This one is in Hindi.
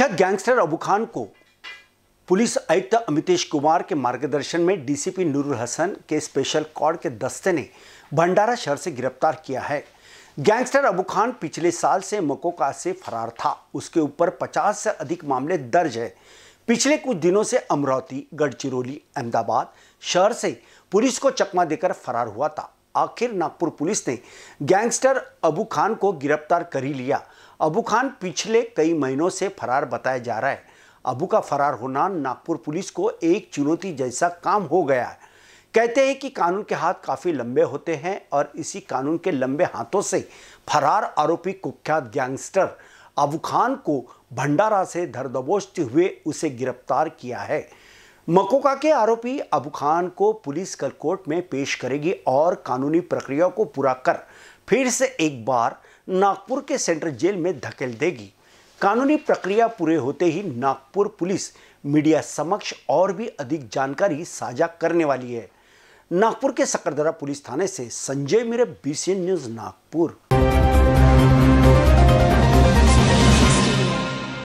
कुख्यात गैंगस्टर अबू खान को पुलिस आयुक्त अमितेश कुमार के मार्गदर्शन में डीसीपी नूरुल हसन के स्पेशल कॉर्ड के दस्ते ने भंडारा शहर से गिरफ्तार किया है गैंगस्टर अबू खान पिछले साल से मकोका से फरार था उसके ऊपर 50 से अधिक मामले दर्ज है पिछले कुछ दिनों से अमरावती गढ़चिरौली अहमदाबाद शहर से पुलिस को चकमा देकर फरार हुआ था आखिर नागपुर पुलिस ने गैंगस्टर अबू खान को गिरफ्तार कर ही लिया अबू खान पिछले कई महीनों से फरार बताया जा रहा है अबू का फरार होना नागपुर पुलिस को एक चुनौती जैसा काम हो गया है कहते हैं कि कानून के हाथ काफ़ी लंबे होते हैं और इसी कानून के लंबे हाथों से फरार आरोपी कुख्यात गैंगस्टर अबू खान को भंडारा से धरदबोचते हुए उसे गिरफ्तार किया है मकोका के आरोपी अबू खान को पुलिस कल कोर्ट में पेश करेगी और कानूनी प्रक्रिया को पूरा कर फिर से एक बार नागपुर के सेंट्रल जेल में धकेल देगी कानूनी प्रक्रिया पूरे होते ही नागपुर पुलिस मीडिया समक्ष और भी अधिक जानकारी साझा करने वाली है नागपुर के सकरदरा पुलिस थाने से संजय मेरे बीसीएन न्यूज़ नागपुर